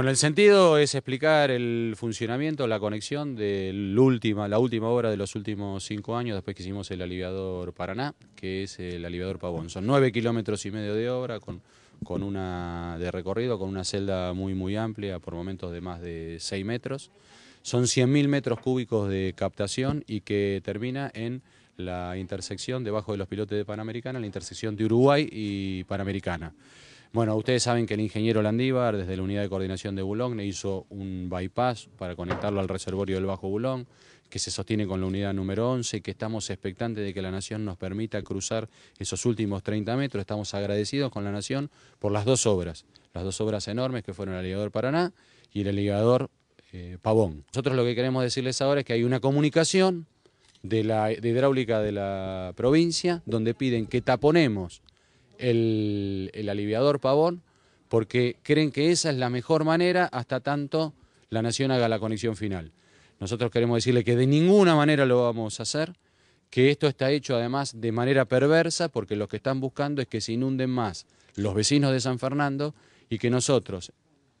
Bueno, el sentido es explicar el funcionamiento, la conexión de la última, obra de los últimos cinco años, después que hicimos el aliviador Paraná, que es el aliviador Pavón. Son nueve kilómetros y medio de obra con, una de recorrido, con una celda muy muy amplia, por momentos de más de seis metros. Son 100.000 metros cúbicos de captación y que termina en la intersección, debajo de los pilotes de Panamericana, la intersección de Uruguay y Panamericana. Bueno, ustedes saben que el ingeniero Landívar, desde la unidad de coordinación de Boulogne, hizo un bypass para conectarlo al reservorio del Bajo Bulón, que se sostiene con la unidad número 11, que estamos expectantes de que la Nación nos permita cruzar esos últimos 30 metros. Estamos agradecidos con la Nación por las dos obras, las dos obras enormes que fueron el ligador Paraná y el ligador eh, Pavón. Nosotros lo que queremos decirles ahora es que hay una comunicación de la de hidráulica de la provincia, donde piden que taponemos el, aliviador pavón, porque creen que esa es la mejor manera hasta tanto la nación haga la conexión final. Nosotros queremos decirle que de ninguna manera lo vamos a hacer, que esto está hecho además de manera perversa, porque lo que están buscando es que se inunden más los vecinos de San Fernando y que nosotros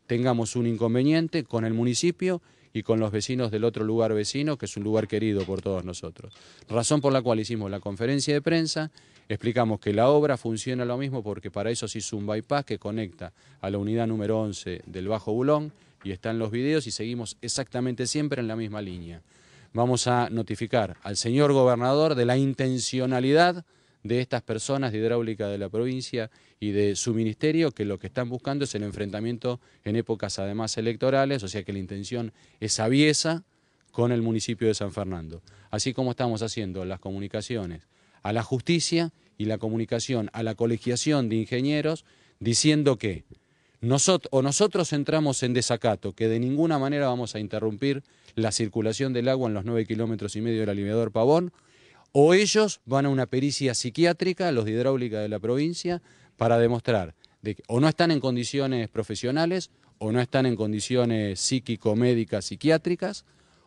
tengamos un inconveniente con el municipio y con los vecinos del otro lugar vecino, que es un lugar querido por todos nosotros. Razón por la cual hicimos la conferencia de prensa, explicamos que la obra funciona lo mismo porque para eso se hizo un bypass que conecta a la unidad número 11 del Bajo Bulón y están los videos y seguimos exactamente siempre en la misma línea. Vamos a notificar al señor gobernador de la intencionalidad de estas personas de hidráulica de la provincia y de su ministerio, que lo que están buscando es el enfrentamiento en épocas además electorales, o sea que la intención es aviesa con el municipio de San Fernando. Así como estamos haciendo las comunicaciones a la justicia y la comunicación a la colegiación de ingenieros, diciendo que nosotros, o nosotros entramos en desacato, que de ninguna manera vamos a interrumpir la circulación del agua en los nueve kilómetros y medio del aliviador Pavón, o ellos van a una pericia psiquiátrica, los de hidráulica de la provincia, para demostrar de que o no están en condiciones profesionales, o no están en condiciones psíquico-médicas psiquiátricas,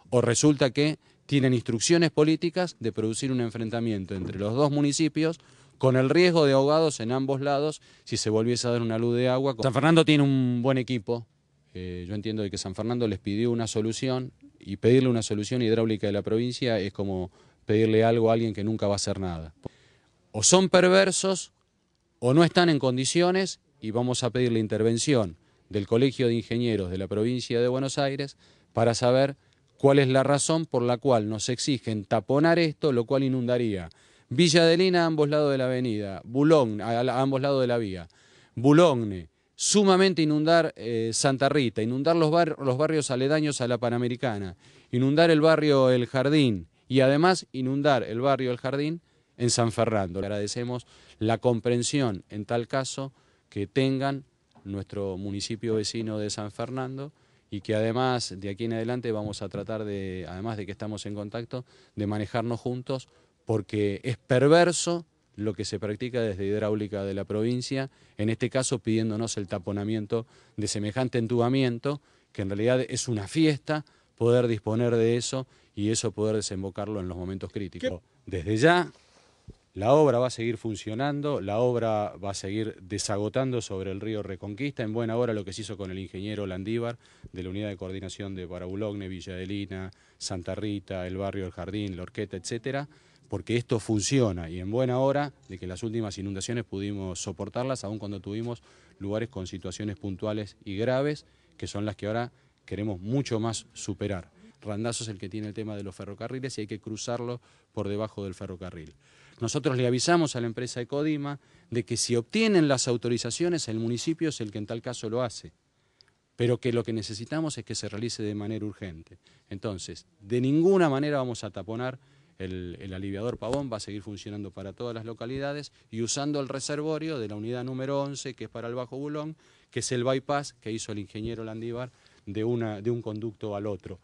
o resulta que tienen instrucciones políticas de producir un enfrentamiento entre los dos municipios con el riesgo de ahogados en ambos lados si se volviese a dar una luz de agua. San Fernando tiene un buen equipo. Eh, yo entiendo que San Fernando les pidió una solución y pedirle una solución hidráulica de la provincia es como pedirle algo a alguien que nunca va a hacer nada. O son perversos o no están en condiciones y vamos a pedir la intervención del Colegio de Ingenieros de la provincia de Buenos Aires para saber cuál es la razón por la cual nos exigen taponar esto, lo cual inundaría Villa Lina a ambos lados de la avenida, Boulogne a, ambos lados de la vía, Boulogne, sumamente inundar eh, Santa Rita, inundar los barrios aledaños a la Panamericana, inundar el barrio El Jardín, y además inundar el barrio El Jardín en San Fernando. Le agradecemos la comprensión en tal caso que tengan nuestro municipio vecino de San Fernando y que además de aquí en adelante vamos a tratar de, además de que estamos en contacto, de manejarnos juntos porque es perverso lo que se practica desde hidráulica de la provincia, en este caso pidiéndonos el taponamiento de semejante entubamiento, que en realidad es una fiesta poder disponer de eso y eso poder desembocarlo en los momentos críticos. Desde ya, la obra va a seguir funcionando, la obra va a seguir desagotando sobre el río Reconquista, en buena hora lo que se hizo con el ingeniero Landívar de la unidad de coordinación de Parabulogne, Villa Lina, Santa Rita, el barrio El Jardín, la Orqueta, etcétera, porque esto funciona y en buena hora de que las últimas inundaciones pudimos soportarlas, aun cuando tuvimos lugares con situaciones puntuales y graves, que son las que ahora queremos mucho más superar. Randazo es el que tiene el tema de los ferrocarriles y hay que cruzarlo por debajo del ferrocarril. Nosotros le avisamos a la empresa Ecodima de que si obtienen las autorizaciones, el municipio es el que en tal caso lo hace, pero que lo que necesitamos es que se realice de manera urgente. Entonces, de ninguna manera vamos a taponar el, aliviador Pavón va a seguir funcionando para todas las localidades y usando el reservorio de la unidad número 11, que es para el Bajo Bulón, que es el bypass que hizo el ingeniero Landívar de, una, de un conducto al otro.